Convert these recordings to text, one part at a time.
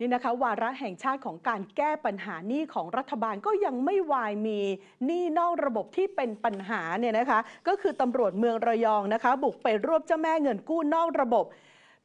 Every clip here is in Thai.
นี่นะคะวาระแห่งชาติของการแก้ปัญหานี่ของรัฐบาลก็ยังไม่วายมีหนี้นอกระบบที่เป็นปัญหาเนี่ยนะคะก็คือตำรวจเมืองระยองนะคะบุกไปรวบเจ้าแม่เงินกู้นอกระบบ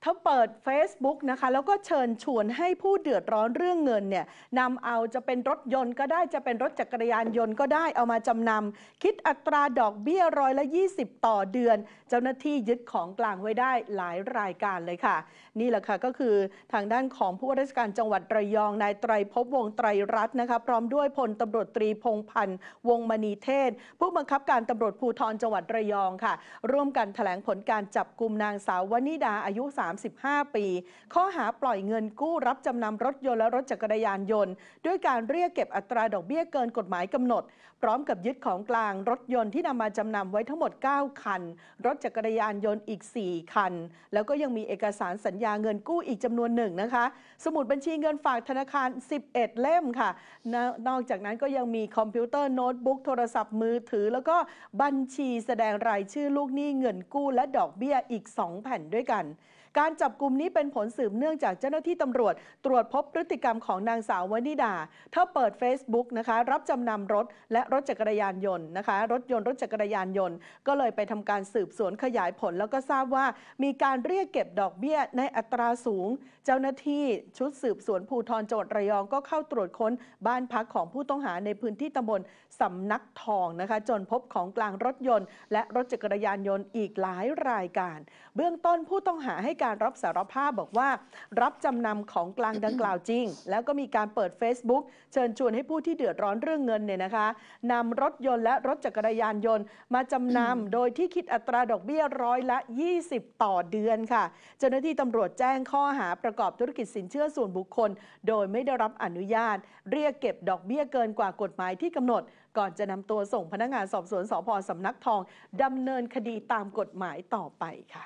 ขาเปิด Facebook นะคะแล้วก็เชิญชวนให้ผู้เดือดร้อนเรื่องเงินเนี่ยนำเอาจะเป็นรถยนต์ก็ได้จะเป็นรถจักรยานยนต์ก็ได้เอามาจำนำคิดอัตราดอกเบี้ยร้อยละ 20 ต่อเดือน เจ้าหน้าที่ยึดของกลางไว้ได้หลายรายการเลยค่ะนี่แหละค่ะก็คือทางด้านของผู้ว่าราชการจังหวัดระยองนายไตรภพวงไตรรัตน์นะคะพร้อมด้วยพลตำรวจตรีพงพันธ์วงมณีเทศ ผู้บังคับการตำรวจภูธรจังหวัดระยองค่ะ ร่วมกันแถลงผลการจับกลุ่มนางสาววนิดาอายุ3 35ปี ข้อหาปล่อยเงินกู้รับจำนำรถยนต์และรถจักรยานยนต์ด้วยการเรียกเก็บอัตราดอกเบี้ยเกินกฎหมายกำหนด พร้อมกับยึดของกลาง รถยนต์ที่นำมาจำนำไว้ทั้งหมด 9 คัน รถจักรยานยนต์อีก 4 คัน แล้วก็ยังมีเอกสารสัญญาเงินกู้อีกจำนวนหนึ่งนะคะ สมุดบัญชีเงินฝากธนาคาร 11 เล่มค่ะ นอกจากนั้นก็ยังมีคอมพิวเตอร์โน้ตบุ๊กโทรศัพท์มือถือ แล้วก็บัญชีแสดงรายชื่อลูกหนี้เงินกู้และดอกเบี้ยอีก 2 แผ่นด้วยกันกการจับกลุ่มนี้เป็นผลสืบเนื่องจากเจ้าหน้าที่ตำรวจ ตรวจพบพฤติกรรมของนางสาววนิดาเธอเปิด Facebook นะคะรับจำนำรถและรถจักรยานยนต์นะคะรถยนต์รถจักรยานยนต์ ก็เลยไปทำการสืบสวนขยายผล แล้วก็ทราบว่ามีการเรียกเก็บดอกเบี้ยในอัตราสูง เจ้าหน้าที่ชุดสืบสวนภูทรจังหวัดระยองก็เข้าตรวจค้น บ้านพักของผู้ต้องหาในพื้นที่ตำบลสำนักทองนะคะจนพบของกลางรถยนต์ และรถจักรยานยนต์อีกหลายรายการ เบื้องต้นผู้ต้องหาให้การการรับสารภาพบอกว่า รับจำนำของกลางดังกล่าวจริง แล้วก็มีการเปิด Facebook เชิญชวนให้ผู้ที่เดือดร้อนเรื่องเงินเนี่ยนะคะนำรถยนต์และรถจักรยานยนต์มาจำนำโดยที่คิดอัตราดอกเบี้ยร้อยละ20 ต่อเดือนค่ะ เจ้าหน้าที่ตำรวจแจ้งข้อหาประกอบธุรกิจสินเชื่อส่วนบุคคล โดยไม่ได้รับอนุญาต เรียกเก็บดอกเบี้ยเกินกว่ากฎหมายที่กำหนด ก่อนจะนำตัวส่งพนักงานสอบสวนสพสำนักทองดำเนินคดีตามกฎหมายต่อไปค่ะ